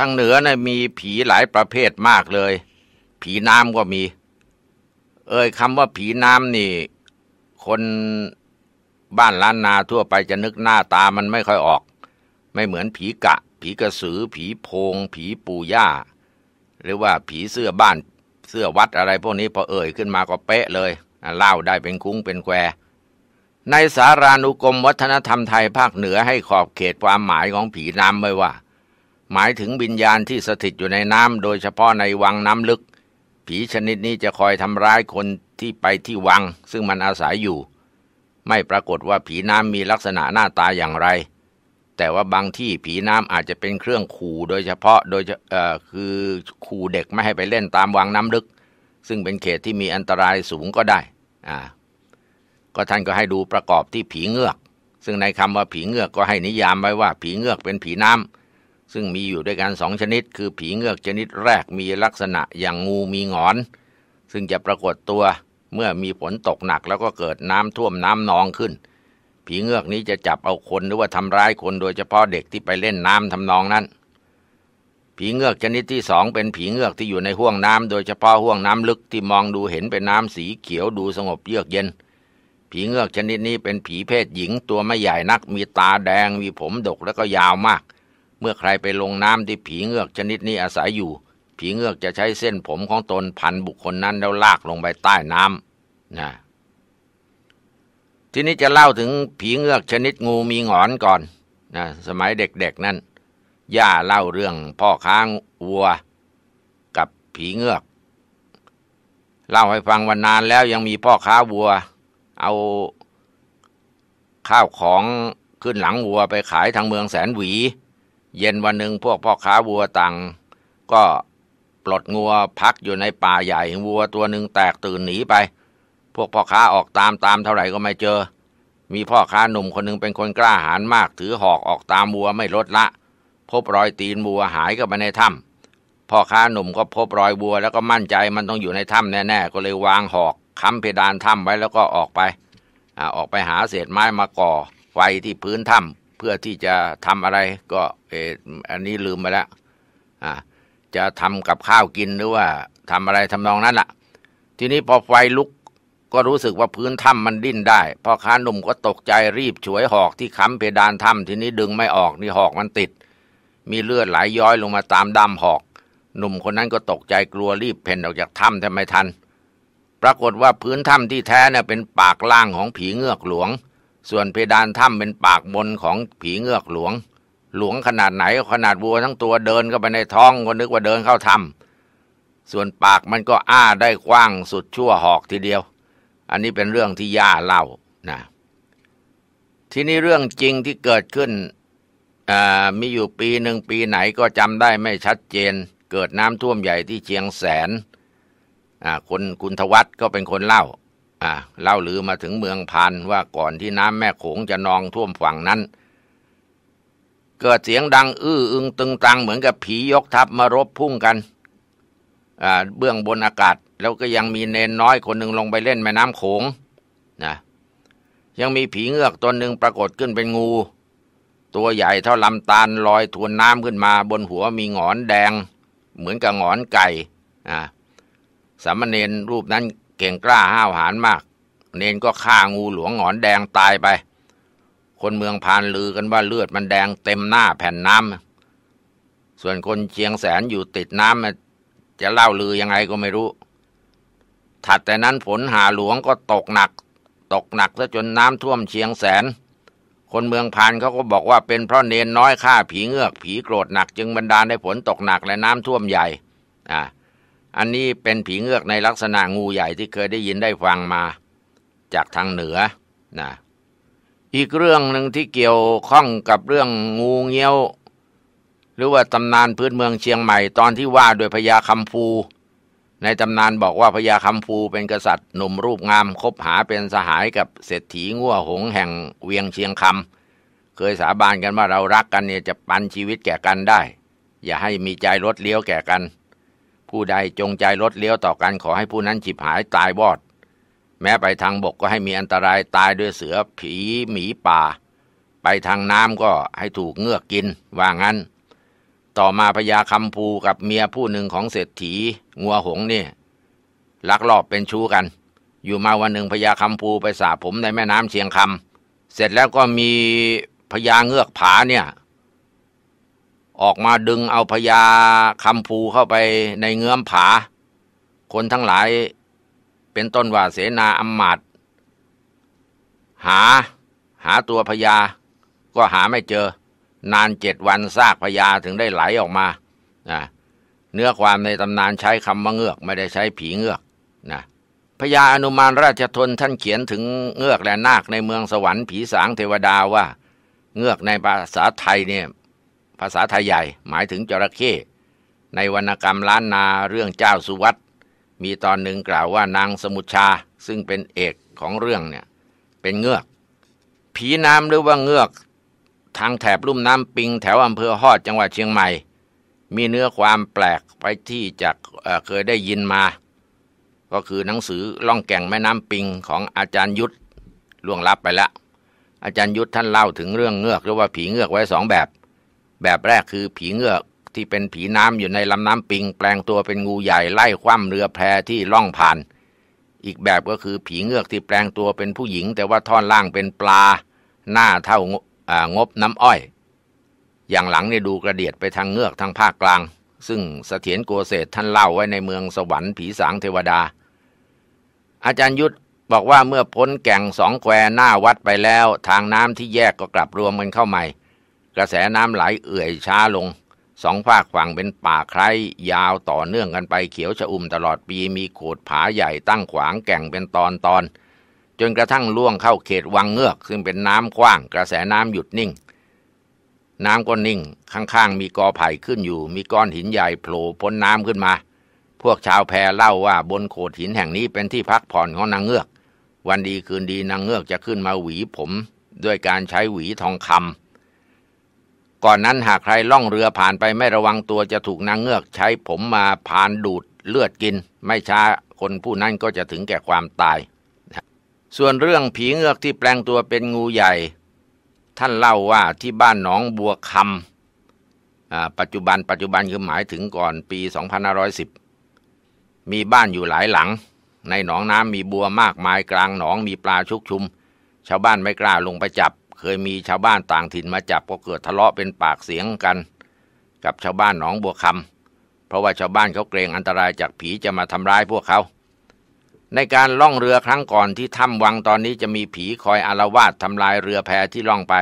ทางเหนือนะ่ะมีผีหลายประเภทมากเลย ผีน้ำก็มี เอ่ยคำว่าผีน้ำนี่ คนบ้านล้านนาทั่วไปจะนึกหน้าตามันไม่ค่อยออก ไม่เหมือนผีกะ ผีกระสือผีโพง ผีปูย่า หรือว่าผีเสื้อบ้านเสื้อวัดอะไรพวกนี้ พอเอ่ยขึ้นมาก็เป๊ะเลย เล่าได้เป็นคุ้งเป็นแควในสารานุกรมวัฒนธรรมไทยภาคเหนือให้ขอบเขตความหมายของผีน้ำไว้ว่าหมายถึงวิญญาณ ที่สถิตอยู่ในน้ำโดยเฉพาะในวังน้ำลึก ผีชนิดนี้จะคอยทำร้ายคนที่ไปที่วัง ซึ่งมันอาศัยอยู่ ไม่ปรากฏว่าผีน้ำมีลักษณะหน้าตาอย่างไร แต่ว่าบางที่ผีน้ำอาจจะเป็นเครื่องขู่โดยเฉพาะโดยคือขู่เด็กไม่ให้ไปเล่นตามวังน้ำลึก ซึ่งเป็นเขตที่มีอันตรายสูงก็ได้ อ่า ก็ท่านก็ให้ดูประกอบที่ผีเงือก ซึ่งในคำว่าผีเงือกก็ให้นิยามไว้ว่า ผีเงือกเป็นผีน้ำซึ่งมีอยู่ด้วยกันสองชนิด คือผีเงือกชนิดแรกมีลักษณะอย่างงูมีงอน ซึ่งจะปรากฏตัวเมื่อมีฝนตกหนักแล้วก็เกิดน้ำท่วมน้ำนองขึ้น ผีเงือกนี้จะจับเอาคนหรือว่าทำร้ายคนโดยเฉพาะเด็กที่ไปเล่นน้ำทำนองนั้น ผีเงือกชนิดที่สองเป็นผีเงือกที่อยู่ในห้วงน้ำโดยเฉพาะห้วงน้ำลึกที่มองดูเห็นเป็นน้ำสีเขียวดูสงบเยือกเย็น ผีเงือกชนิดนี้เป็นผีเพศหญิงตัวไม่ใหญ่นักมีตาแดงมีผมดกแล้วก็ยาวมากเมื่อใครไปลงน้ำที่ผีเงือกชนิดนี้อาศัยอยู่ ผีเงือกจะใช้เส้นผมของตนพันบุคคลนั้น แล้วลากลงไปใต้น้ำนะทีนี้จะเล่าถึงผีเงือกชนิดงูมีงอนก่อนนะสมัยเด็กๆนั้น ย่าเล่าเรื่องพ่อค้างวัว กับผีเงือก เล่าให้ฟังวันนานแล้วยังมีพ่อค้าวัว เอาข้าวของขึ้นหลังวัวไปขายทางเมืองแสนหวีเย็นวันหนึ่งพวกพ่อค้าวัวต่างก็ปลดงัวพักอยู่ในป่าใหญ่วัวตัวหนึ่งแตกตื่นหนีไป พวกพ่อค้าออกตามตามเท่าไหร่ก็ไม่เจอ มีพ่อค้าหนุ่มคนนึงเป็นคนกล้าหาญมากถือหอกออกตามวัวไม่ลดละ พบรอยตีนวัวหายเข้าไปในถ้ำพ่อค้าหนุ่มก็พบรอยวัวแล้วก็มั่นใจมันต้องอยู่ในถ้ำแน่ๆก็เลยวางหอกค้ำเพดานถ้ำไว้แล้วก็ออกไปอออกไปหาเศษไม้มาก่อไฟที่พื้นถ้ำเพื่อที่จะทำอะไรก็เออันนี้ลืมไปแล้วอ่า จะทำกับข้าวกินหรือว่า ทำอะไรทำนองนั้นละ่ะ ทีนี้พอไฟลุก ก็รู้สึกว่าพื้นถ้ำมันดิ้นได้พ่อค้าหนุ่มก็ตกใจรีบฉวยหอกที่ค้ำเพดานถ้ำทีนี้ดึงไม่ออกนี่หอกมันติด มีเลือดไหลยย้อยลงมาตามดำหอก หนุ่มคนนั้นก็ตกใจกลัวรีบเพ่นออกจากถ้ำแต่ไม่ทัน ปรากฏว่าพื้นถ้ำที่แท้เนี่ยเป็นปากล่างของผีเงือกหลวง ส่วนเพดานถ้ำเป็นปากบนของผีเงือกหลวงหลวงขนาดไหนก็ขนาดวัวทั้งตัวเดินเข้าไปในท้องก็นึกว่าเดินเข้าถ้ำส่วนปากมันก็อ้าได้กว้างสุดชั่วหอกทีเดียว อันนี้เป็นเรื่องที่ย่าเล่านะที่นี่เรื่องจริงที่เกิดขึ้นมีอยู่ปีหนึ่งปีไหนก็จำได้ไม่ชัดเจน เกิดน้ำท่วมใหญ่ที่เชียงแสนคนคุณทวัตก็เป็นคนเล่า เล่าลือมาถึงเมืองพันว่าก่อนที่น้ำแม่โขงจะนองท่วมฝั่งนั้นเกิดเสียงดัง อื้ออึงตึง ตัง เหมือนกับผียกทัพ มารบพุ่งกันเบื้องบนอากาศ แล้วก็ยังมีเนนน้อยคนหนึ่งลงไปเล่นแม่น้ำโขงนะยังมีผีเงือก ตัวหนึ่งปรากฏขึ้น เป็น งู ตัวใหญ่เท่าลำตาลลอยทวนน้ำขึ้นมา บนหัวมีงอนแดง เหมือนกับงอนไก่อาสามเณรรูปนั้นเก่งกล้าห้าวหาญมาก เนนก็ฆ่างูหลวงงอนแดงตายไปคนเมืองพานลือกันว่าเลือดมันแดงเต็มหน้าแผ่นน้ำ ส่วนคนเชียงแสนอยู่ติดน้ำจะเล่าลือยังไงก็ไม่รู้ ถัดแต่นั้นฝนหาหลวงก็ตกหนัก ตกหนักซะจนน้ำท่วมเชียงแสน คนเมืองพานเขาก็บอกว่าเป็นเพราะเนนน้อยฆ่า ผีเงือก ผีโกรธหนัก จึงบันดาลให้ฝนตกหนัก และน้ำท่วมใหญ่ อ่าอันนี้เป็นผีเงือกในลักษณะงูใหญ่ที่เคยได้ยินได้ฟังมาจากทางเหนือนะอีกเรื่องหนึ่งที่เกี่ยวข้องกับเรื่องงูเงี้ยว หรือว่าตำนานพื้นเมืองเชียงใหม่ตอนที่ว่าโดยพญาคำฟู ในตำนานบอกว่าพญาคำฟูเป็นกษัตริย์ หนุ่มรูปงามคบหาเป็นสหายกับเศรษฐีงัวหงแห่งเวียงเชียงคำเคยสาบานกันว่าเรารักกันเนี่ยจะปันชีวิตแก่กันได้ อย่าให้มีใจลดเลี้ยวแก่กัน ผู้ใดจงใจลดเลี้ยวต่อกันขอให้ผู้นั้นฉิบหายตายวอดแม้ไปทางบกก็ให้มีอันตรายตายด้วยเสือผีหมีป่า ไปทางน้ำก็ให้ถูกเงือกกินว่างั้น ต่อมาพญาคำภูกับเมียผู้หนึ่งของเศรษฐี งัวหงนี่ลักลอบเป็นชู้กัน อยู่มาวันหนึ่งพญาคำภูไปสาผมในแม่น้ำเชียงคำเสร็จแล้วก็มีพญาเงือกผาเนี่ย ออกมาดึงเอาพญาคำภูเข้าไปในเงื้อมผา คนทั้งหลายเป็นต้นว่าเสนาอัมาตหาหาตัวพญาก็หาไม่เจอ นานเจ็ดวันซากพญาถึงได้ไหลออกมานะเนื้อความในตำนานใช้คำว่าเงือกไม่ได้ใช้ผีเงือกนะพญาอนุมานราชทน ท่านเขียนถึงเงือกและนาคในเมืองสวรรค์ผีสางเทวดาว่า เงือกในภาษาไทยเนี่ยภาษาไทยใหญ่ หมายถึงจระเข้ในวรรณกรรมล้านนาเรื่องเจ้าสุวัตมีตอนหนึ่งกล่าวว่านางสมุชาซึ่งเป็นเอกของเรื่องเนี่ยเป็นเงือก ผีน้ำหรือว่าเงือก ทางแถบลุ่มน้ำปิง แถวอำเภอฮอด จังหวัดเชียงใหม่ มีเนื้อความแปลกไปที่จากเเคยได้ยินมา ก็คือหนังสือล่องแก่งแม่น้ำปิงของอาจารย์ยุทธล่วงลับไปแล้ว อาจารย์ยุทธท่านเล่าถึงเรื่องเงือก หรือว่าผีเงือกไว้สองแบบ แบบแรกคือผีเงือกที่เป็นผีน้ำอยู่ในลำน้ำปิงแปลงตัวเป็นงูใหญ่ไล่คว่ำเรือแพที่ล่องผ่าน อีกแบบก็คือผีเงือกที่แปลงตัวเป็นผู้หญิงแต่ว่าท่อนล่างเป็นปลา หน้าเท่างบน้ำอ้อย อย่างหลังเนี่ยดูกระเดียดไปทางเงือกทางภาคกลาง ซึ่งเสถียรโกเศษท่านเล่าไว้ในเมืองสวรรค์ผีสางเทวดา อาจารย์ยุทธบอกว่าเมื่อพ้นแก่งสองแควหน้าวัดไปแล้วทางน้ำที่แยกก็กลับรวมกันเข้าใหม่ กระแสน้ำไหลเอื่อยช้าลงสองภาคฝั่งเป็นป่าใครยาวต่อเนื่องกันไปเขียวชอุ่มตลอดปีมีโขดผาใหญ่ตั้งขวางแก่งเป็นตอนตอน จนกระทั่งล่วงเข้าเขตวังเงือกซึ่งเป็นน้ำกว้างกระแสน้ำหยุดนิ่ง น้ำก็นิ่งข้างๆ มีกอไผ่ขึ้นอยู่มีก้อนหินใหญ่โผล่พ้นน้ำขึ้นมา พวกชาวแพเล่าว่าบนโขดหินแห่งนี้เป็นที่พักผ่อนของนางเงือก วันดีคืนดีนางเงือกจะขึ้นมาหวีผมด้วยการใช้หวีทองคำก่อนนั้นหากใครล่องเรือผ่านไปไม่ระวังตัวจะถูกนางเงือกใช้ผมมาผ่านดูดเลือดกินไม่ช้าคนผู้นั้นก็จะถึงแก่ความตาย ส่วนเรื่องผีเงือกที่แปลงตัวเป็นงูใหญ่ ท่านเล่าว่าที่บ้านหนองบัวคำปัจจุบันปัจจุบันคือหมายถึงก่อนปี2510มีบ้านอยู่หลายหลัง ในหนองน้ำมีบัวมากมายกลางหนองมีปลาชุกชุม ชาวบ้านไม่กล้าลงไปจับเคยมีชาวบ้านต่างถิ่นมาจับ ก็เกิดทะเลาะเป็นปากเสียงกัน กับชาวบ้านหนองบัวคำเพราะว่าชาวบ้านเขาเกรงอันตรายจากผีจะมาทำร้ายพวกเขา ในการล่องเรือครั้งก่อนที่ถ้ำวังตอนนี้จะมีผีคอยอารวาสทำลายเรือแพที่ล่องไป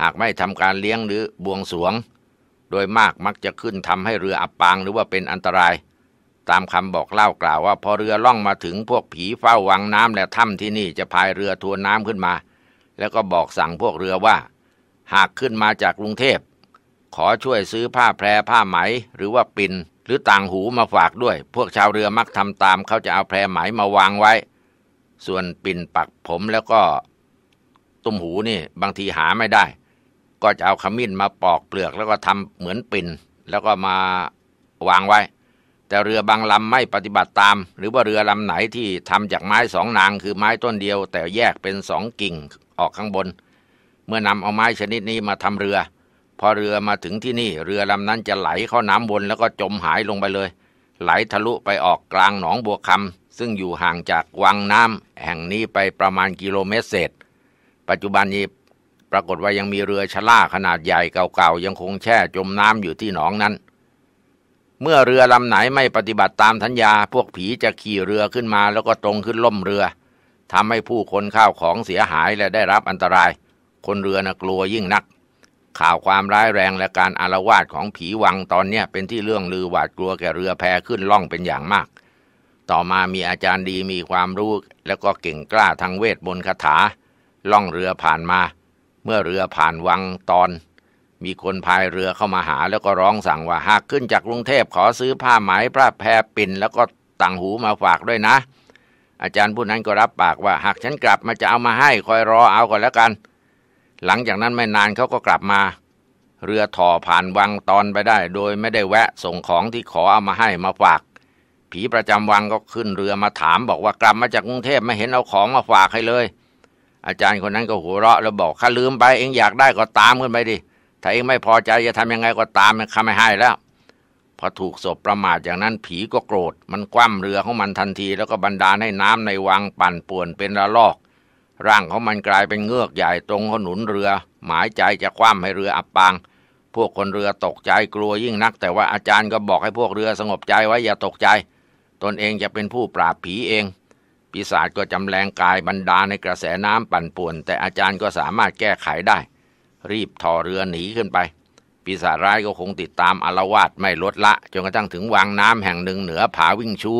หากไม่ทำการเลี้ยงหรือบวงสวง โดยมากมักจะขึ้นทำให้เรืออับปางหรือว่าเป็นอันตราย ตามคำบอกเล่ากล่าวว่าพอเรือล่องมาถึงพวกผีเฝ้าวังน้ำและถ้ำที่นี่จะพายเรือทวนน้ำขึ้นมาแล้วก็บอกสั่งพวกเรือว่า หากขึ้นมาจากกรุงเทพ ขอช่วยซื้อผ้าแพรผ้าไหมหรือว่าปิ่นหรือต่างหูมาฝากด้วย พวกชาวเรือมักทำตาม เขาจะเอาแพรไหมมาวางไว้ ส่วนปิ่นปักผมแล้วก็ตุ้มหูนี่บางทีหาไม่ได้ ก็จะเอาขมิ้นมาปอกเปลือก แล้วก็ทำเหมือนปิ่นแล้วก็มาวางไว้ แต่เรือบางลำไม่ปฏิบัติตาม หรือว่าเรือลำไหนที่ทำจากไม้สองนางคือไม้ต้นเดียว แต่แยกเป็นสองกิ่งออกข้างบน เมื่อนำเอาไม้ชนิดนี้มาทำเรือ พอเรือมาถึงที่นี่ เรือลำนั้นจะไหลเข้าน้ำวนแล้วก็จมหายลงไปเลย ไหลทะลุไปออกกลางหนองบัวคำซึ่งอยู่ห่างจากวังน้ำแห่งนี้ไปประมาณกิโลเมตรเศษปัจจุบันนี้ปรากฏว่ายังมีเรือชล่าขนาดใหญ่เก่าๆ ยังคงแช่จมน้ำอยู่ที่หนองนั้น เมื่อเรือลำไหนไม่ปฏิบัติตามสัญญาพวกผีจะขี่เรือขึ้นมา แล้วก็ตรงขึ้นล่มเรือทำให้ผู้คนข้าวของเสียหายและได้รับอันตราย คนเรือนะกลัวยิ่งนัก ข่าวความร้ายแรงและการอารวาสของผีวังตอนนี้เป็นที่เรื่องลือหวาดกลัวแก่เรือแพขึ้นล่องเป็นอย่างมาก ต่อมามีอาจารย์ดีมีความรู้แล้วก็เก่งกล้าทางเวทบนคาถา ล่องเรือผ่านมา เมื่อเรือผ่านวังตอน มีคนพายเรือเข้ามาหา แล้วก็ร้องสั่งว่าหากขึ้นจากกรุงเทพขอซื้อผ้าไหมพระแพรปิ่นแล้วก็ต่างหูมาฝากด้วยนะอาจารย์ผู้นั้นก็รับปากว่าหากฉันกลับมาจะเอามาให้คอยรอเอาก่อนแล้วกัน หลังจากนั้นไม่นานเขาก็กลับมา เรือถ่อผ่านวังตอนไปได้ โดยไม่ได้แวะส่งของที่ขอเอามาให้มาฝาก ผีประจำวังก็ขึ้นเรือมาถามบอกว่ากลับมาจากกรุงเทพไม่เห็นเอาของมาฝากให้เลย อาจารย์คนนั้นก็หัวเราะแล้วบอกข้าลืมไปเองอยากได้ก็ตามขึ้นไปดิถ้าเองไม่พอใจจะทำยังไงก็ตามข้าไม่ให้แล้วพอถูกศพประมาทอย่างนั้นผีก็โกรธ มันคว่ำเรือของมันทันทีแล้วก็บันดาลให้น้ำในวังปั่นป่วนเป็นระลอก ร่างของมันกลายเป็นเงือกใหญ่ตรงขนุนเรือ หมายใจจะคว่ำให้เรืออับปาง พวกคนเรือตกใจกลัวยิ่งนัก แต่ว่าอาจารย์ก็บอกให้พวกเรือสงบใจไว้อย่าตกใจ ตนเองจะเป็นผู้ปราบผีเอง ปีศาจก็จำแรงกายบรรดาในกระแสน้ำปั่นป่วน แต่อาจารย์ก็สามารถแก้ไขได้ รีบถ่อเรือหนีขึ้นไปปีศาจร้ายก็คงติดตามอารวาสไม่ลดละ จนกระทั่งถึงวังน้ำแห่งหนึ่งเหนือผาวิ่งชู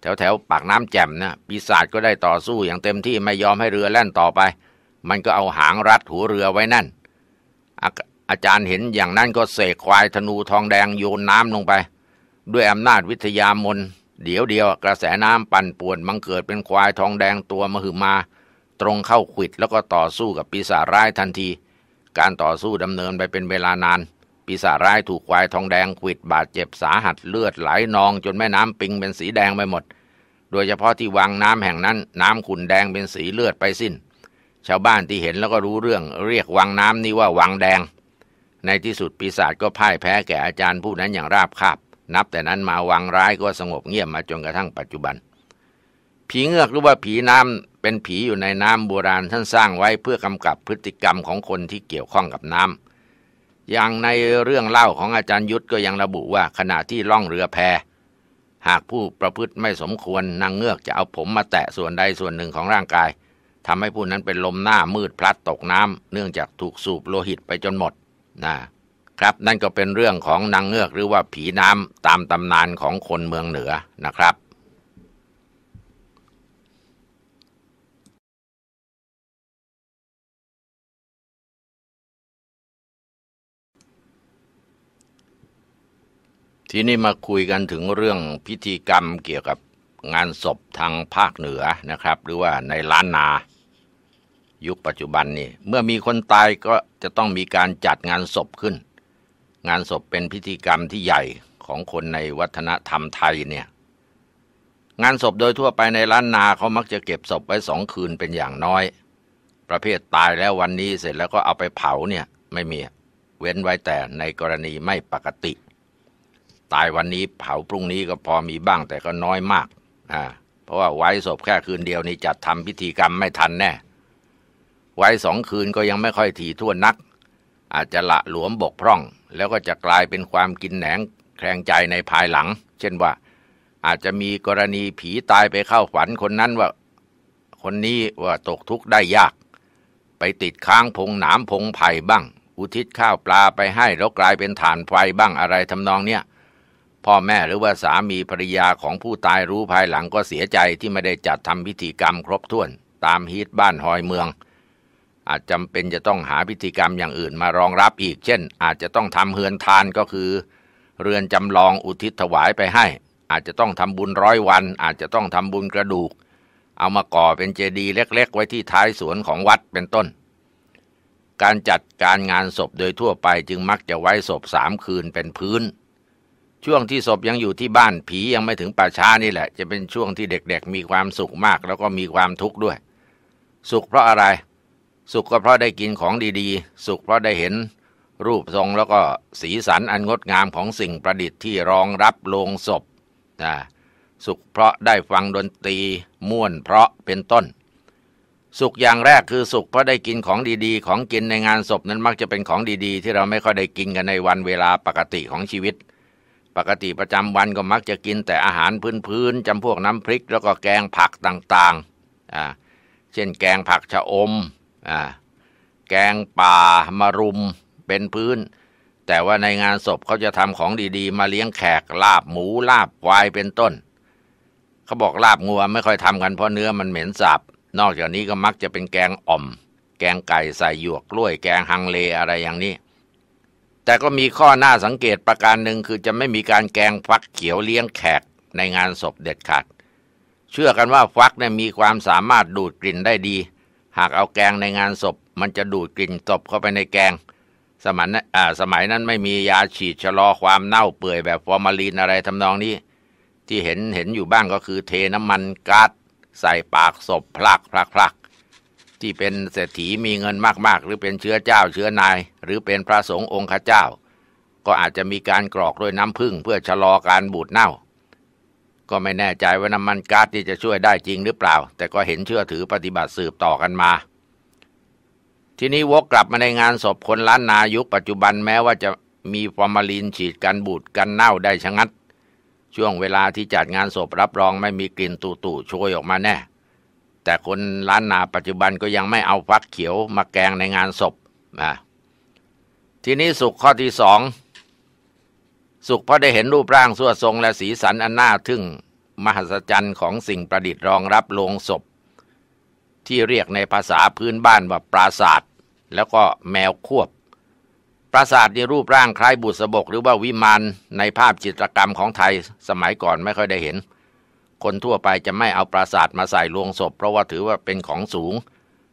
แถวแถวปากน้ำแจ่มนะปีศาจก็ได้ต่อสู้อย่างเต็มที่ไม่ยอมให้เรือแล่นต่อไป มันก็เอาหางรัดหัวเรือไว้นั่นออาจารย์เห็นอย่างนั้นก็เสกควายธนูทองแดงโยนน้ำลงไป ด้วยอำนาจวิทยามนเดี๋ยวเดียวกระแสน้ำปั่นป่วนมังเกิดเป็นควายทองแดงตัวมหึมา ตรงเข้าขิดแล้วก็ต่อสู้กับปีศาจร้ายทันทีการต่อสู้ดำเนินไปเป็นเวลานาน ปีศาจร้ายถูกควายทองแดงขิด บาดเจ็บ สาหัสเลือดไหลนองจนแม่น้ำปิงเป็นสีแดงไปหมด โดยเฉพาะที่วังน้ำแห่งนั้นน้ำขุ่นแดงเป็นสีเลือดไปสิ้น ชาวบ้านที่เห็นแล้วก็รู้เรื่อง เรียกวังน้ำนี้ว่าวังแดง ในที่สุดปีศาจก็พ่ายแพ้แก่อาจารย์ผู้นั้นอย่างราบคาบ นับแต่นั้นมาวังร้ายก็สงบเงียบมาจนกระทั่งปัจจุบันผีเงือกหรือว่าผีน้ำเป็นผีอยู่ในน้ำโบราณท่านสร้างไว้เพื่อกำกับพฤติกรรมของคนที่เกี่ยวข้องกับน้ำอย่างในเรื่องเล่าของอาจารย์ยุทธก็ยังระบุว่าขณะที่ล่องเรือแพ หากผู้ประพฤติไม่สมควร นางเงือกจะเอาผมมาแตะส่วนใดส่วนหนึ่งของร่างกายทำให้ผู้นั้นเป็นลมหน้ามืดพลัดตกน้ำเนื่องจากถูกสูบโลหิตไปจนหมดนะครับนั่นก็เป็นเรื่องของนางเงือกหรือว่าผีน้ำตามตำนานของคนเมืองเหนือนะครับทีนี้มาคุยกันถึงเรื่องพิธีกรรมเกี่ยวกับงานศพทางภาคเหนือนะครับ หรือว่าในล้านนา ยุคปัจจุบันนี่เมื่อมีคนตายก็จะต้องมีการจัดงานศพขึ้น งานศพเป็นพิธีกรรมที่ใหญ่ของคนในวัฒนธรรมไทยเนี่ย งานศพโดยทั่วไปในล้านนาเขามักจะเก็บศพไว้สองคืนเป็นอย่างน้อย ประเภทตายแล้ววันนี้เสร็จแล้วก็เอาไปเผาเนี่ย ไม่มีเว้นไว้แต่ในกรณีไม่ปกติตายวันนี้เผาพรุ่งนี้ก็พอมีบ้างแต่ก็น้อยมากอ่าเพราะว่าไว้ศพแค่คืนเดียวนี่จัดทำพิธีกรรมไม่ทันแน่ ไว้สองคืนก็ยังไม่ค่อยถี่ทั่วนัก อาจจะละหลวมบกพร่อง แล้วก็จะกลายเป็นความกินแหนงแครงใจในภายหลัง เช่นว่า อาจจะมีกรณีผีตายไปเข้าฝันคนนั้นว่า คนนี้ว่าตกทุกข์ได้ยาก ไปติดค้างพงหนามพงไผ่บ้าง อุทิศข้าวปลาไปให้แล้วกลายเป็นฐานไฟบ้างอะไรทำนองเนี้ยพ่อแม่หรือว่าสามีภรรยาของผู้ตายรู้ภายหลังก็เสียใจที่ไม่ได้จัดทำพิธีกรรมครบถ้วน ตามฮีตบ้านหอยเมือง อาจจำเป็นจะต้องหาพิธีกรรมอย่างอื่นมารองรับอีก เช่น อาจจะต้องทำเฮือนทานก็คือ เรือนจำลองอุทิศถวายไปให้ อาจจะต้องทำบุญร้อยวันอาจจะต้องทำบุญกระดูก เอามาก่อเป็นเจดีย์เล็กๆ ไว้ที่ท้ายสวนของวัดเป็นต้น การจัดการงานศพโดยทั่วไปจึงมักจะไว้ศพสามคืนเป็นพื้นช่วงที่ศพยังอยู่ที่บ้านผียังไม่ถึงป่าช้านี่แหละจะเป็นช่วงที่เด็ก ๆมีความสุขมาก แล้วก็มีความทุกข์ด้วย สุขเพราะอะไร สุขก็เพราะได้กินของดีๆ สุขเพราะได้เห็นรูปทรงแล้วก็สีสันอันงดงามของสิ่งประดิษฐ์ที่รองรับโลงศพนะสุขเพราะได้ฟังดนตรีม่วนเพราะเป็นต้น สุขอย่างแรกคือสุขเพราะได้กินของดีๆ ของกินในงานศพนั้นมักจะเป็นของดีๆ ที่เราไม่ค่อยได้กินกันในวันเวลาปกติของชีวิตปกติประจำวันก็มักจะกินแต่อาหารพื้นๆจำพวกน้ำพริก แล้วก็แกงผักต่างๆเช่นแกงผักชะอมอแกงป่ามะรุมเป็นพื้น แต่ว่าในงานศพเขาจะทำของดี ๆ มาเลี้ยงแขกลาบหมู ลาบควายเป็นต้นเขาบอกลาบงัวไม่ค่อยทำกันเพราะเนื้อมันเหม็นสาบนอกจากนี้ก็มักจะเป็นแกงอ่อม แกงไก่ใส่หยวกกล้วยแกงฮังเลอะไรอย่างนี้แต่ก็มีข้อหน้าสังเกตประการหนึ่งคือจะไม่มีการแกงฟักเขียวเลี้ยงแขกในงานศพเด็ดขาด เชื่อกันว่าฟักเนี่ยมีความสามารถดูดกลิ่นได้ดี หากเอาแกงในงานศพมันจะดูดกลิ่นศพเข้าไปในแกง สมัยนั้นสมัยนั้นไม่มียาฉีด ชะลอความเน่าเปื่อยแบบฟอร์มาลีนอะไรทำนองนี้ ที่เห็นเห็นอยู่บ้างก็คือเทน้ำมันกา๊าซใส่ปากศพพลักพลักพลักที่เป็นเศรษฐีมีเงินมากๆ หรือเป็นเชื้อเจ้า เชื้อนาย หรือเป็นพระสงฆ์องค์ข้าเจ้า ก็อาจจะมีการกรอกด้วยน้ำผึ้งเพื่อชะลอการบูดเน่า ก็ไม่แน่ใจว่าน้ำมันก๊าซที่จะช่วยได้จริงหรือเปล่า แต่ก็เห็นเชื่อถือปฏิบัติสืบต่อกันมา ทีนี้วกกลับมาในงานศพคนล้านนายุคปัจจุบันแม้ว่าจะมีฟอร์มาลินฉีดกันบูดกันเน่าได้ชะงัด ช่วงเวลาที่จัดงานศพรับรองไม่มีกลิ่นตู่ๆโชยออกมาแน่แต่คนล้านนาปัจจุบันก็ยังไม่เอาฟักเขียวมาแกงในงานศพนะทีนี้สุขข้อที่สอง สุขเพราะได้เห็นรูปร่างสวดทรงและสีสันอันน่าทึ่ง มหัศจรรย์ของสิ่งประดิษฐ์รองรับโลงศพ ที่เรียกในภาษาพื้นบ้านว่าปราศาสตร์แล้วก็แมวควบ ปราศาสตร์ในรูปร่างคล้ายบุษบกหรือว่าวิมานในภาพจิตรกรรมของไทยสมัยก่อนไม่ค่อยได้เห็นคนทั่วไปจะไม่เอาปราสาทมาใส่ลวงศพ เพราะว่าถือว่าเป็นของสูง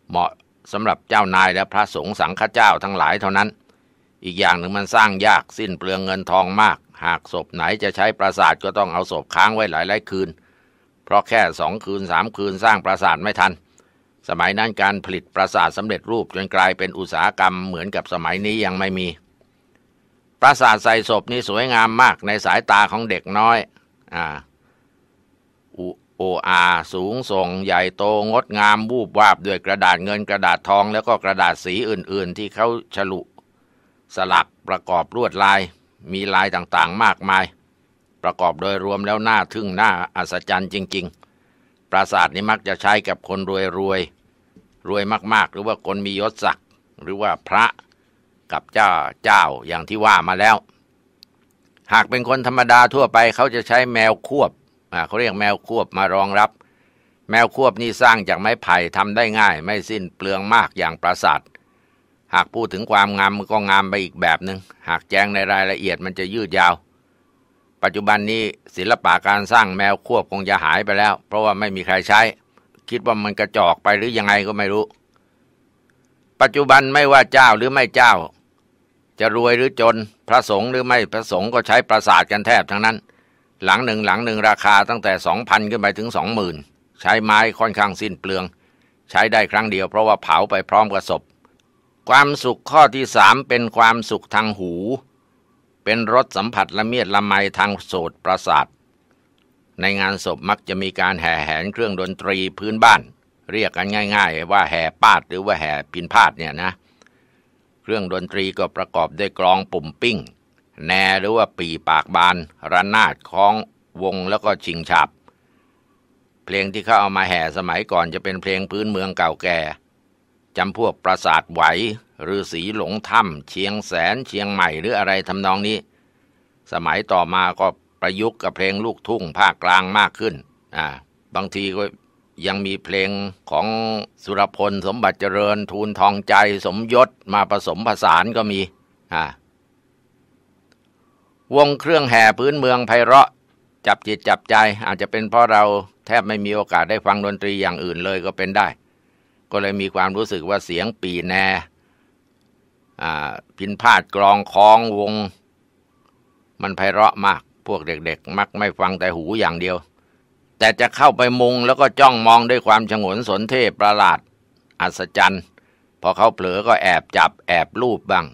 เหมาะสำหรับเจ้านายและพระสงฆ์สังฆเจ้าทั้งหลายเท่านั้น อีกอย่างหนึ่งมันสร้างยากสิ้นเปลืองเงินทองมาก หากศพไหนจะใช้ปราสาทก็ต้องเอาศพค้างไว้หลายหลายคืน เพราะแค่สองคืนสามคืนสร้างปราสาทไม่ทัน สมัยนั้นการผลิตปราสาทสำเร็จรูปจนกลายเป็นอุตสาหกรรมเหมือนกับสมัยนี้ยังไม่มี ปราสาทใส่ศพนี่สวยงามมากในสายตาของเด็กน้อย อ่าโออา สูงส่งใหญ่โตงดงามบูบวาบด้วยกระดาษเงินกระดาษทองแล้วก็กระดาษสีอื่นๆ ที่เขาฉลุ สลักประกอบลวดลายมีลายต่างๆมากมาย ประกอบโดยรวมแล้วหน้าทึ่งหน้าอัศจรรย์ จริง ๆ ปราสาทนี้ มักจะใช้กับคนรวยรวยรวยมากๆ หรือว่าคนมียศศักดิ์หรือว่าพระกับเจ้าเจ้าอย่างที่ว่ามาแล้ว หากเป็นคนธรรมดาทั่วไปเขาจะใช้แมวควบเขาเรียกแมวควบมารองรับ แมวควบนี่สร้างจากไม้ไผ่ทำได้ง่ายไม่สิ้นเปลืองมากอย่างปราสาท หากพูดถึงความงามมันก็งามไปอีกแบบหนึง่งหากแจ้งในรายละเอียดมันจะยืดยาวปัจจุบันนี้ศิลปะการสร้างแมวควบคงจะหายไปแล้ว เพราะว่าไม่มีใครใช้ คิดว่ามันกระจอกไปหรือยังไงก็ไม่รู้ ปัจจุบันไม่ว่าเจ้าหรือไม่เจ้า จะรวยหรือจนพระสงฆ์หรือไม่พระสงฆ์ก็ใช้ประสาทกันแทบทั้งนั้นหลังหนึ่งหลังหนึ่งราคาตั้งแต่สองพันขึ้นไปถึงสองหมื่นใช้ไม้ค่อนข้างสิ้นเปลือง ใช้ได้ครั้งเดียวเพราะว่าเผาไปพร้อมกับศพความสุขข้อที่สามเป็นความสุขทางหู เป็นรสสัมผัสละเมียดละไมทางโสตประสาท ในงานศพมักจะมีการแห่แหนเครื่องดนตรีพื้นบ้าน เรียกกันง่ายๆ ว่าแห่ปาดหรือว่าแห่ปินพาดเนี่ยนะเครื่องดนตรีก็ประกอบด้วยกลองปุ่มปิ้งแนหรือว่าปีปากบานระนาดของวงแล้วก็ชิงฉับ เพลงที่เขาเอามาแห่สมัยก่อนจะเป็นเพลงพื้นเมืองเก่าแก่ จำพวกประสาทไหว หรือสีหลงถ้ำเชียงแสนเชียงใหม่หรืออะไรทำนองนี้ สมัยต่อมาก็ประยุกต์กับเพลงลูกทุ่งภาคกลางมากขึ้นอ่าบางทีก็ยังมีเพลงของสุรพล สมบัติเจริญทูลทองใจสมยศ มาผสมผสานก็มีอ่าวงเครื่องแห่พื้นเมืองไพเราะจับจิตจับใจ อาจจะเป็นเพราะเราแทบไม่มีโอกาสได้ฟังดนตรีอย่างอื่นเลยก็เป็นได้ ก็เลยมีความรู้สึกว่าเสียงปีแนพินพาดกรองคองวง มันไพเราะมากพวกเด็กๆ มักไม่ฟังแต่หูอย่างเดียว แต่จะเข้าไปมุงแล้วก็จ้องมองด้วยความฉงนสนเทประหลาด อัศจรรย์พอเขาเผลอก็แอบจับแอบรูปบ้าง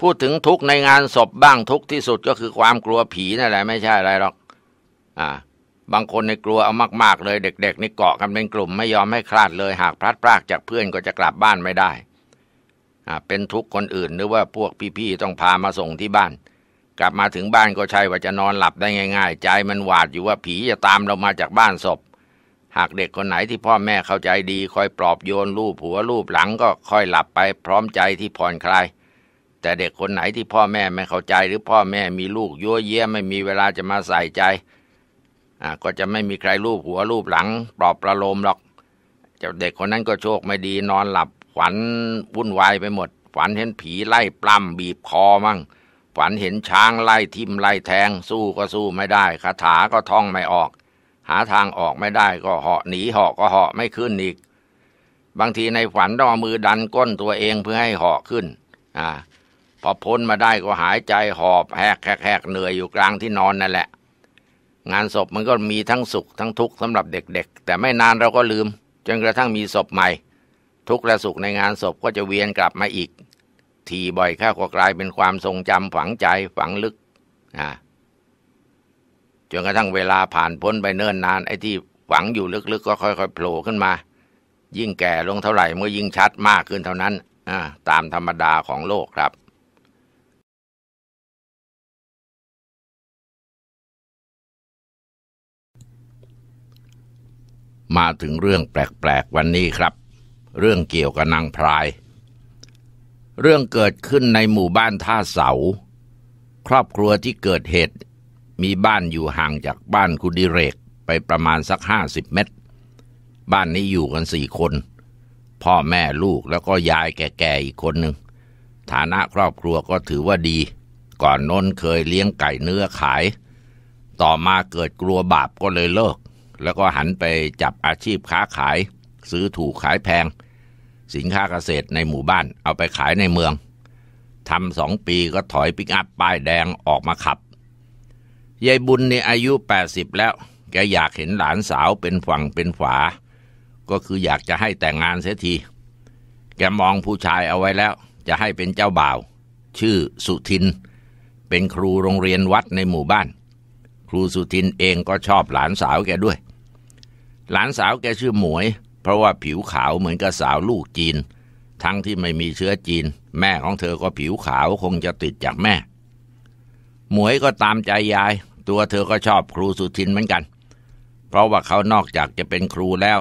พูดถึงทุกในงานศพบ้างทุกที่สุดก็คือความกลัวผีนั่นแหละไม่ใช่อะไรหรอกอ่าบางคนในกลัวเอามากๆเลยเด็ก ๆ นี่เกาะกันเป็นกลุ่มไม่ยอมให้คลาดเลย หากพลัดพรากจากเพื่อนก็จะกลับบ้านไม่ได้อ่าเป็นทุกคนอื่นหรือว่าพวกพี่ๆต้องพามาส่งที่บ้าน กลับมาถึงบ้านก็ใช่ว่าจะนอนหลับได้ง่าย ๆ ใจมันหวาดอยู่ว่าผีจะตามเรามาจากบ้านศพ หากเด็กคนไหนที่พ่อแม่เข้าใจดีคอยปลอบโยนลูปหัวลูปหลังก็ค่อยหลับไปพร้อมใจที่ผ่อนคลายแต่เด็กคนไหนที่พ่อแม่ไม่เข้าใจ หรือพ่อแม่มีลูกยั่วเย้ยไม่มีเวลาจะมาใส่ใจ อ่าก็จะไม่มีใครรูปหัวรูปหลัง ปลอบประโลมหรอกเจ้าเด็กคนนั้นก็โชคไม่ดี นอนหลับฝันวุ่นวายไปหมดฝันเห็นผีไล่ปล้ำบีบคอมั่งฝันเห็นช้างไล่ทิ่มไล่แทง สู้ก็สู้ไม่ได้คาถาก็ท่องไม่ออก หาทางออกไม่ได้ก็เหาะหนีเหาะก็เหาะไม่ขึ้นอีก บางทีในฝันต้องเอามือดันก้นตัวเองเพื่อให้เหาะขึ้น อ่าพอพ้นมาได้ก็หายใจหอบแหกแหกเหนื่อยอยู่กลางที่นอนนั่นแหละ งานศพมันก็มีทั้งสุขทั้งทุกข์สำหรับเด็กๆ แต่ไม่นานเราก็ลืม จนกระทั่งมีศพใหม่ ทุกข์และสุขในงานศพก็จะเวียนกลับมาอีก ทีบ่อยข้าก็กลายเป็นความทรงจำฝังใจฝังลึกนะจนกระทั่งเวลาผ่านพ้นไปเนิ่นนานไอ้ที่ฝังอยู่ลึกๆก็ค่อย ๆโผล่ขึ้นมา ยิ่งแก่ลงเท่าไหร่เมื่อยิ่งชัดมากขึ้นเท่านั้นตามธรรมดาของโลกครับมาถึงเรื่องแปลกๆวันนี้ครับเรื่องเกี่ยวกับนางพราย เรื่องเกิดขึ้นในหมู่บ้านท่าเสา ครอบครัวที่เกิดเหตุ มีบ้านอยู่ห่างจากบ้านคุณดิเรกไปประมาณสักห้าสิบเมตร บ้านนี้อยู่กันสี่คน พ่อแม่ลูกแล้วก็ยายแก่ๆอีกคนหนึ่งฐานะครอบครัวก็ถือว่าดีก่อนน้นเคยเลี้ยงไก่เนื้อขาย ต่อมาเกิดกลัวบาปก็เลยเลิกแล้วก็หันไปจับอาชีพค้าขาย ซื้อถูกขายแพง สินค้าเกษตรในหมู่บ้านเอาไปขายในเมืองทำสองปีก็ถอยปิกอัพป้ายแดงออกมาขับ ยายบุญในอายุ 80 แล้วแกอยากเห็นหลานสาวเป็นฝั่งเป็นฝา ก็คืออยากจะให้แต่งงานเสียทีแกมองผู้ชายเอาไว้แล้ว จะให้เป็นเจ้าบ่าว ชื่อสุทิน เป็นครูโรงเรียนวัดในหมู่บ้าน ครูสุทินเองก็ชอบหลานสาวแกด้วยหลานสาวแกชื่อหมวยเพราะว่าผิวขาวเหมือนกับสาวลูกจีน ทั้งที่ไม่มีเชื้อจีนแม่ของเธอก็ผิวขาวคงจะติดจากแม่ หมวยก็ตามใจยาย ตัวเธอก็ชอบครูสุทินเหมือนกัน เพราะว่าเขานอกจากจะเป็นครูแล้ว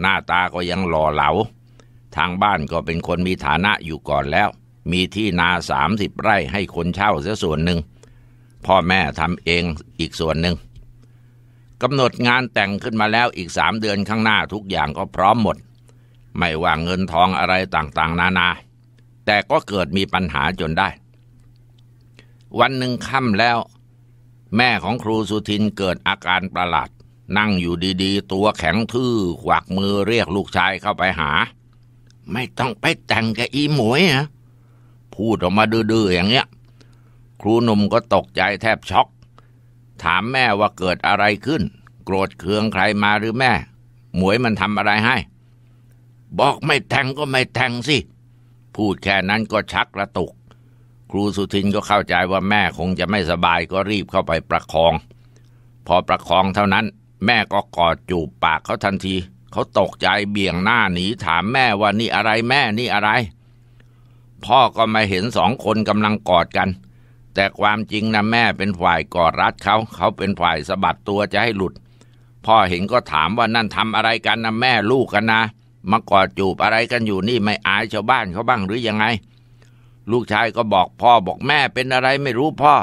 หน้าตาก็ยังหล่อเหลา ทางบ้านก็เป็นคนมีฐานะอยู่ก่อนแล้ว มีที่นาสามสิบไร่ให้คนเช่าเสียส่วนหนึ่งพ่อแม่ทำเองอีกส่วนหนึ่งกำหนดงานแต่งขึ้นมาแล้วอีกสามเดือนข้างหน้าทุกอย่างก็พร้อมหมด ไม่ว่าเงินทองอะไรต่าง ๆ นานาแต่ก็เกิดมีปัญหาจนได้ วันหนึ่งค่ำแล้วแม่ของครูสุทินเกิดอาการประหลาดนั่งอยู่ดี ๆ ตัวแข็งทื่อขวักมือเรียกลูกชายเข้าไปหา ไม่ต้องไปแต่งกับอีหมวยฮะพูดออกมาดื้อๆ อย่างเนี้ย ครูหนุ่มก็ตกใจแทบช็อกถามแม่ว่าเกิดอะไรขึ้น โกรธเคืองใครมาหรือแม่ หมวยมันทำอะไรให้ บอกไม่แทงก็ไม่แทงสิ พูดแค่นั้นก็ชักระตุกครูสุทินก็เข้าใจว่าแม่คงจะไม่สบายก็รีบเข้าไปประคอง พอประคองเท่านั้นแม่ก็กอดจูบปากเขาทันที เขาตกใจเบี่ยงหน้าหนีถามแม่ว่านี่อะไรแม่นี่อะไร พ่อก็มาเห็นสองคนกำลังกอดกันแต่ความจริงนะแม่เป็นฝ่ายกอดรัดเขา เขาเป็นฝ่ายสะบัดตัวจะให้หลุด พ่อเห็นก็ถามว่านั่นทำอะไรกันนะแม่ลูกกันนะมากอดจูบอะไรกันอยู่นี่ไม่อายชาวบ้านเขาบ้างหรือยังไง ลูกชายก็บอกพ่อบอกแม่เป็นอะไรไม่รู้พ่อ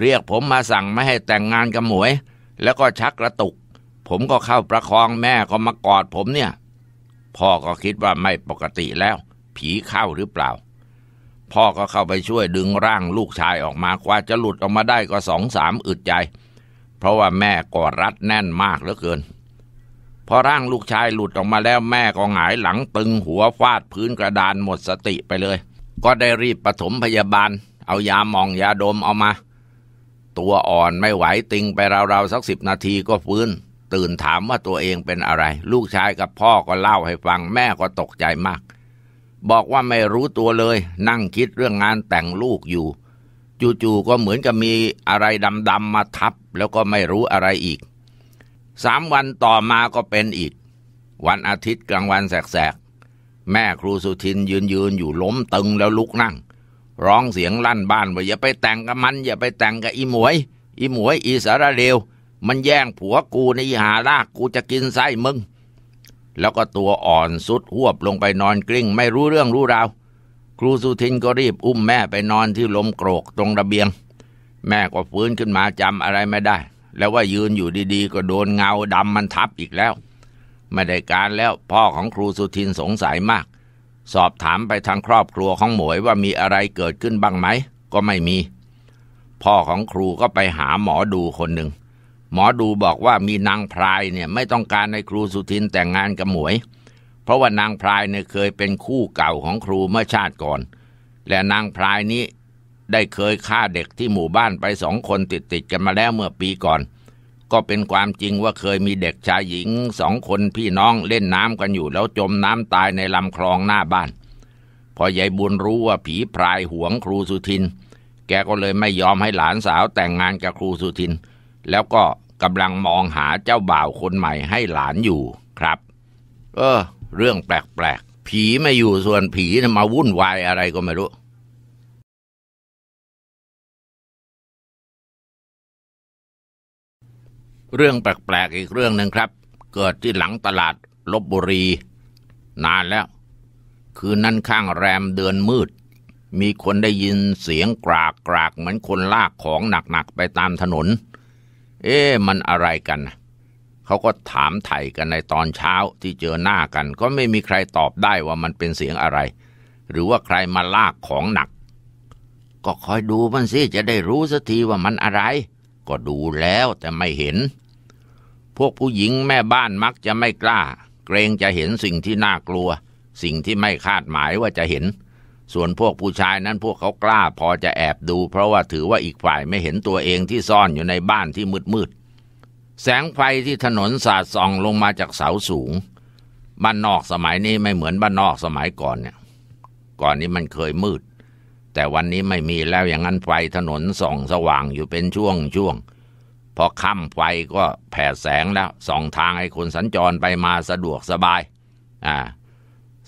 เรียกผมมาสั่งไม่ให้แต่งงานกับหมวย แล้วก็ชักกระตุก ผมก็เข้าประคองแม่ก็มากอดผมเนี่ย พ่อก็คิดว่าไม่ปกติแล้ว ผีเข้าหรือเปล่าพ่อก็เข้าไปช่วยดึงร่างลูกชายออกมากว่าจะหลุดออกมาได้ก็สองสามอึดใจเพราะว่าแม่กอดรัดแน่นมากเหลือเกิน พอร่างลูกชายหลุดออกมาแล้วแม่ก็หงายหลังตึงหัวฟาดพื้นกระดานหมดสติไปเลย ก็ได้รีบปฐมพยาบาล เอายาหมองยาดมเอามา ตัวอ่อนไม่ไหวติงไปราวๆสักสิบนาทีก็ฟื้น ตื่นถามว่าตัวเองเป็นอะไร ลูกชายกับพ่อก็เล่าให้ฟังแม่ก็ตกใจมากบอกว่าไม่รู้ตัวเลยนั่งคิดเรื่องงานแต่งลูกอยู่ จู่ๆก็เหมือนกับมีอะไรดำๆมาทับแล้วก็ไม่รู้อะไรอีก สามวันต่อมาก็เป็นอีก วันอาทิตย์กลางวันแสกๆ แม่ครูสุทินยืนยืนอยู่ล้มตึงแล้วลุกนั่ง ร้องเสียงลั่นบ้านว่าอย่าไปแต่งกับมันอย่าไปแต่งกับอีหมวยอีหมวยอีสารเดวมันแย่งผัวกูในหาลากกูจะกินไส้มึงแล้วก็ตัวอ่อนสุดหวบลงไปนอนกลิ้งไม่รู้เรื่องรู้ราวครูสุทินก็รีบอุ้มแม่ไปนอนที่ลมโกรกตรงระเบียง แม่ก็ฟื้นขึ้นมาจำอะไรไม่ได้ แล้วว่ายืนอยู่ดีๆ ก็โดนเงาดำมันทับอีกแล้ว ไม่ได้การแล้วพ่อของครูสุทินสงสัยมาก สอบถามไปทางครอบครัวของหมวยว่ามีอะไรเกิดขึ้นบ้างไหมก็ไม่มี พ่อของครูก็ไปหาหมอดูคนหนึ่งหมอดูบอกว่ามีนางพรายเนี่ยไม่ต้องการให้ครูสุทินแต่งงานกับหมวย เพราะว่านางพรายเนี่ยเคยเป็นคู่เก่าของครูเมื่อชาติก่อนและนางพรายนี้ได้เคยฆ่าเด็กที่หมู่บ้านไปสองคนติดติดกันมาแล้วเมื่อปีก่อน ก็เป็นความจริงว่าเคยมีเด็กชายหญิงสองคนพี่น้องเล่นน้ำกันอยู่แล้วจมน้ำตายในลำคลองหน้าบ้านพอยายบุญรู้ว่าผีพรายหวงครูสุทิน แกก็เลยไม่ยอมให้หลานสาวแต่งงานกับครูสุทิน แล้วก็กำลังมองหาเจ้าบ่าวคนใหม่ให้หลานอยู่ครับ เออ เรื่องแปลกๆ ผีไม่อยู่ส่วนผีนะมาวุ่นวายอะไรก็ไม่รู้ เรื่องแปลกๆอีกเรื่องหนึ่งครับ เกิดที่หลังตลาดลบบุรีนานแล้ว คืนนั้นข้างแรมเดือนมืด มีคนได้ยินเสียงกรากกรากเหมือนคนลากของหนักๆไปตามถนนเอ๊ะมันอะไรกัน เขาก็ถามไถ่กันในตอนเช้าที่เจอหน้ากัน ก็ไม่มีใครตอบได้ว่ามันเป็นเสียงอะไรหรือว่าใครมาลากของหนัก ก็คอยดูมันสิจะได้รู้สักทีว่ามันอะไร ก็ดูแล้วแต่ไม่เห็น พวกผู้หญิงแม่บ้านมักจะไม่กล้า เกรงจะเห็นสิ่งที่น่ากลัว สิ่งที่ไม่คาดหมายว่าจะเห็นส่วนพวกผู้ชายนั้นพวกเขากล้าพอจะแอบดูเพราะว่าถือว่าอีกฝ่ายไม่เห็นตัวเองที่ซ่อนอยู่ในบ้านที่มืดๆแสงไฟที่ถนนสาดส่องลงมาจากเสาสูง บ้านนอกสมัยนี้ไม่เหมือนบ้านนอกสมัยก่อนเนี่ยก่อนนี้มันเคยมืด แต่วันนี้ไม่มีแล้วอย่างนั้นไฟถนนส่องสว่างอยู่เป็นช่วงช่วงพอค่ำไฟก็แผ่แสงแล้ว ส่องทางให้คนสัญจรไปมาสะดวกสบายอ่า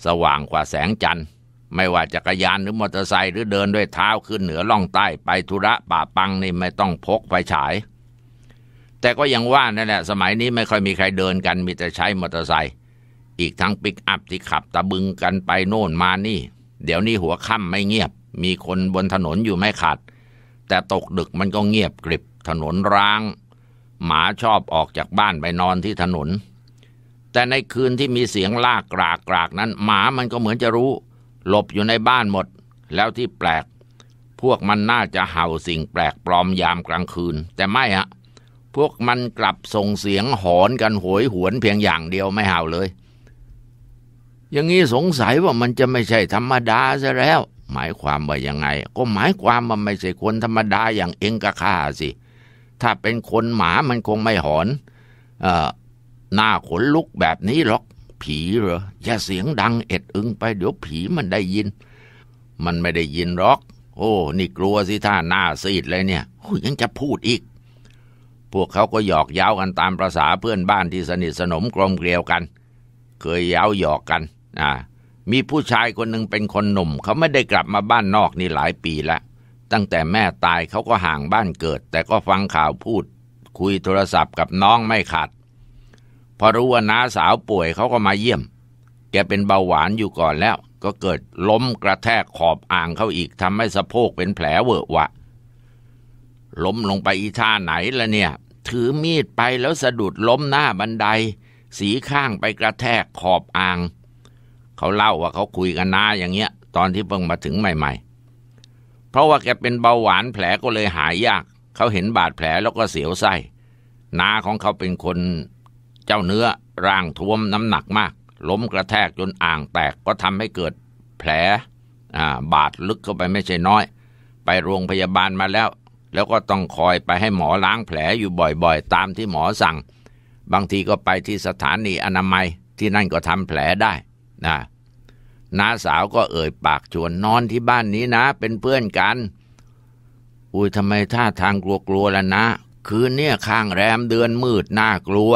สว่างกว่าแสงจันทร์ไม่ว่าจักรยานหรือมอเตอร์ไซค์หรือเดินด้วยเท้าขึ้นเหนือล่องใต้ไปธุระป่าปังนี่ไม่ต้องพกไฟฉาย แต่ก็ยังว่านั่นแหละสมัยนี้ไม่ค่อยมีใครเดินกัน มีแต่ใช้มอเตอร์ไซค์อีกทั้งปิกอัพที่ขับตะบึงกันไปโน่นมานี่ เดี๋ยวนี้หัวค่ำไม่เงียบ มีคนบนถนนอยู่ไม่ขาดแต่ตกดึกมันก็เงียบกริบถนนร้าง หมาชอบออกจากบ้านไปนอนที่ถนน แต่ในคืนที่มีเสียงลากกรากกรากนั้น หมามันก็เหมือนจะรู้หลบอยู่ในบ้านหมดแล้วที่แปลกพวกมันน่าจะเห่าสิ่งแปลกปลอมยามกลางคืน แต่ไม่ฮะพวกมันกลับส่งเสียงหอนกันโหยหวนเพียงอย่างเดียวไม่เห่าเลยอย่างนี้สงสัยว่ามันจะไม่ใช่ธรรมดาซะแล้ว หมายความว่ายังไง ก็หมายความมันไม่ใช่คนธรรมดาอย่างเองกะข้าสิ ถ้าเป็นคนหมามันคงไม่หอนเอ่อหน้าขนลุกแบบนี้หรอกผีเหรออย่าเสียงดังเอ็ดอึงไปเดี๋ยวผีมันได้ยิน มันไม่ได้ยินหรอก โอ้นี่กลัวสิท่าหน้าซีดเลยเนี่ยโอ้ยังจะพูดอีก พวกเขาก็หยอกเย้ากันตามประษาเพื่อนบ้านที่สนิทสนมกลมเกลียวกัน เคยเย้าหยอกกันอ่ามีผู้ชายคนหนึ่งเป็นคนหนุ่ม เขาไม่ได้กลับมาบ้านนอกนี่หลายปีแล้วตั้งแต่แม่ตายเขาก็ห่างบ้านเกิด แต่ก็ฟังข่าวพูด คุยโทรศัพท์กับน้องไม่ขาดพอรู้ว่าน้าสาวป่วยเขาก็มาเยี่ยม แกเป็นเบาหวานอยู่ก่อนแล้ว ก็เกิดล้มกระแทกขอบอ่างเขาอีกทำให้สะโพกเป็นแผลเวอะวะ ล้มลงไปอีท่าไหนละเนี่ย ถือมีดไปแล้วสะดุดล้มหน้าบันได สีข้างไปกระแทกขอบอ่าง เขาเล่าว่าเขาคุยกันน้าอย่างเงี้ย ตอนที่เพิ่งมาถึงใหม่ๆ เพราะว่าแกเป็นเบาหวานแผลก็เลยหายยากเขาเห็นบาดแผลแล้วก็เสียวไส้น้าของเขาเป็นคนเจ้าเนื้อร่างท้วมน้ำหนักมาก ล้มกระแทกจนอ่างแตกก็ทำให้เกิดแผลบาดลึกเข้าไปไม่ใช่น้อย ไปโรงพยาบาลมาแล้ว แล้วก็ต้องคอยไปให้หมอล้างแผลอยู่บ่อยๆ ตามที่หมอสั่ง บางทีก็ไปที่สถานีอนามัยที่นั่นก็ทำแผลได้นะน้าสาวก็เอ่ยปากชวนนอนที่บ้านนี้นะ เป็นเพื่อนกัน อุ้ยทำไมท่าทางกลัวๆล่ะนะ คืนเนี่ยข้างแรมเดือนมืดน่ากลัว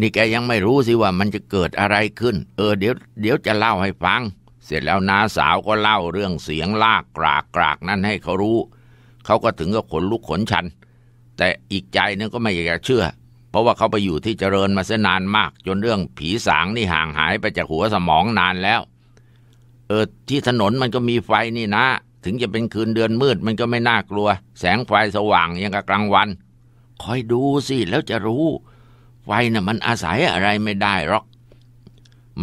นี่แกยังไม่รู้สิว่ามันจะเกิดอะไรขึ้น เออ เดี๋ยวเดี๋ยวจะเล่าให้ฟัง เสร็จแล้วน้าสาวก็เล่าเรื่องเสียงลากกรากกรากนั่นให้เขารู้ เขาก็ถึงกับขนลุกขนชัน แต่อีกใจนึงก็ไม่อยากจะเชื่อ เพราะว่าเขาไปอยู่ที่เจริญมาเสนานมาก จนเรื่องผีสางนี่ห่างหายไปจาก หัวสมองนานแล้ว เออที่ถนนมันก็มีไฟนี่นะ ถึงจะเป็นคืนเดือนมืดมันก็ไม่น่ากลัว แสงไฟสว่างยังกับกลางวัน คอยดูสิแล้วจะรู้ไฟนะ่ะมันอาศัยอะไรไม่ได้หรอก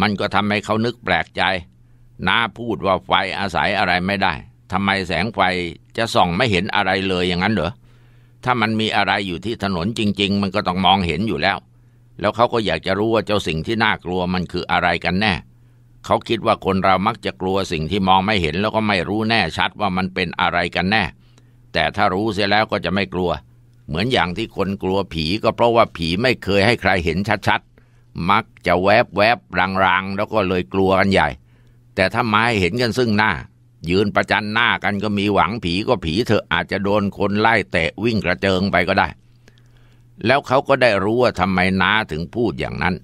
มันก็ทำให้เขานึกแปลกใจน้าพูดว่าไฟอาศัยอะไรไม่ได้ ทำไมแสงไฟจะส่องไม่เห็นอะไรเลยอย่างนั้นเหรอ ถ้ามันมีอะไรอยู่ที่ถนนจริง ๆมันก็ต้องมองเห็นอยู่แล้ว แล้วเขาก็อยากจะรู้ว่าเจ้าสิ่งที่น่ากลัวมันคืออะไรกันแน่ เขาคิดว่าคนเรามักจะกลัวสิ่งที่มองไม่เห็น แล้วก็ไม่รู้แน่ชัดว่ามันเป็นอะไรกันแน่ แต่ถ้ารู้เสียแล้วก็จะไม่กลัวเหมือนอย่างที่คนกลัวผีก็เพราะว่าผีไม่เคยให้ใครเห็นชัดๆ มักจะแวบแวบรัง ๆ แล้วก็เลยกลัวกันใหญ่ แต่ถ้ามาให้เห็นกันซึ่งหน้า ยืนประจันหน้ากันก็มีหวังผีก็ผีเถอะ อาจจะโดนคนไล่เตะวิ่งกระเจิงไปก็ได้ แล้วเขาก็ได้รู้ว่าทำไมน้าถึงพูดอย่างนั้น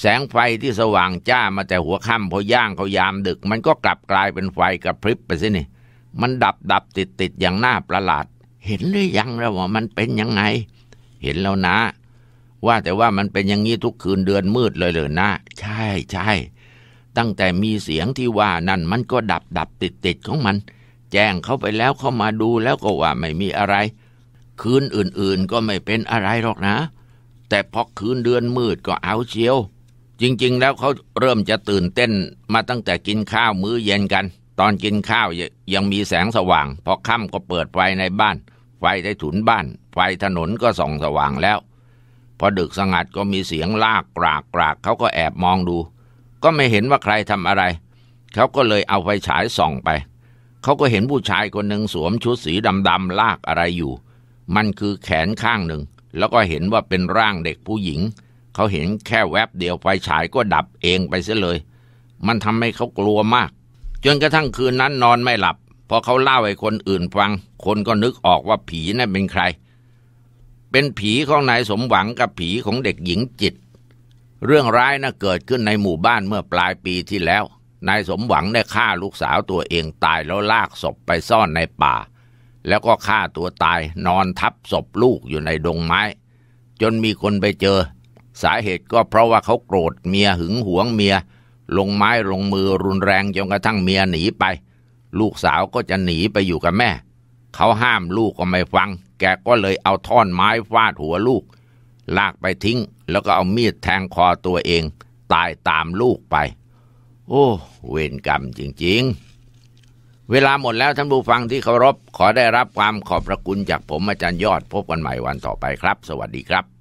แสงไฟที่สว่างจ้ามาแต่หัวค่ำพอย่างเขายามดึก มันก็กลับกลายเป็นไฟกระพริบไปสินี่มันดับดับติดติดอย่างน่าประหลาดเห็นหรือยังแล้วว่ามันเป็นยังไง เห็นแล้วนะ ว่าแต่ว่ามันเป็นอย่างนี้ทุกคืนเดือนมืดเลยเลยนะ ใช่ใช่ ตั้งแต่มีเสียงที่ว่านั่นมันก็ดับดับติดติดของมัน แจ้งเขาไปแล้วเขามาดูแล้วก็ว่าไม่มีอะไร คืนอื่น ๆก็ไม่เป็นอะไรหรอกนะ แต่พอคืนเดือนมืดก็เอาเชียวจริงๆ แล้วเขาเริ่มจะตื่นเต้นมาตั้งแต่กินข้าวมื้อเย็นกัน ตอนกินข้าวยังมีแสงสว่างพอค่ำก็เปิดไฟในบ้านไฟใต้ถุนบ้าน ไฟถนนก็ส่องสว่างแล้ว พอดึกสงัดก็มีเสียงลากกรากกราก เขาก็แอบมองดู ก็ไม่เห็นว่าใครทำอะไร เขาก็เลยเอาไฟฉายส่องไป เขาก็เห็นผู้ชายคนหนึ่งสวมชุดสีดำๆลากอะไรอยู่ มันคือแขนข้างหนึ่งแล้วก็เห็นว่าเป็นร่างเด็กผู้หญิงเขาเห็นแค่แวบเดียวไฟฉายก็ดับเองไปเสียเลย มันทำให้เขากลัวมาก จนกระทั่งคืนนั้นนอนไม่หลับพอเขาเล่าให้คนอื่นฟัง คนก็นึกออกว่าผีนั่นเป็นใคร เป็นผีของนายสมหวังกับผีของเด็กหญิงจิต เรื่องร้ายนะ่ะเกิดขึ้นในหมู่บ้านเมื่อปลายปีที่แล้ว นายสมหวังได้ฆ่าลูกสาวตัวเองตายแล้วลากศพไปซ่อนในป่า แล้วก็ฆ่าตัวตายนอนทับศพลูกอยู่ในดงไม้ จนมีคนไปเจอ สาเหตุก็เพราะว่าเขาโกรธเมียหึงหวงเมีย ลงไม้ลงมือรุนแรงจนกระทั่งเมียหนีไปลูกสาวก็จะหนีไปอยู่กับแม่ เขาห้ามลูกก็ไม่ฟัง แกก็เลยเอาท่อนไม้ฟาดหัวลูก ลากไปทิ้ง แล้วก็เอามีดแทงคอตัวเอง ตายตามลูกไป โอ้ เวรกรรมจริงๆ เวลาหมดแล้วท่านผู้ฟังที่เคารพขอได้รับความขอบพระคุณจากผมอาจารย์ยอดพบกันใหม่วันต่อไปครับ สวัสดีครับ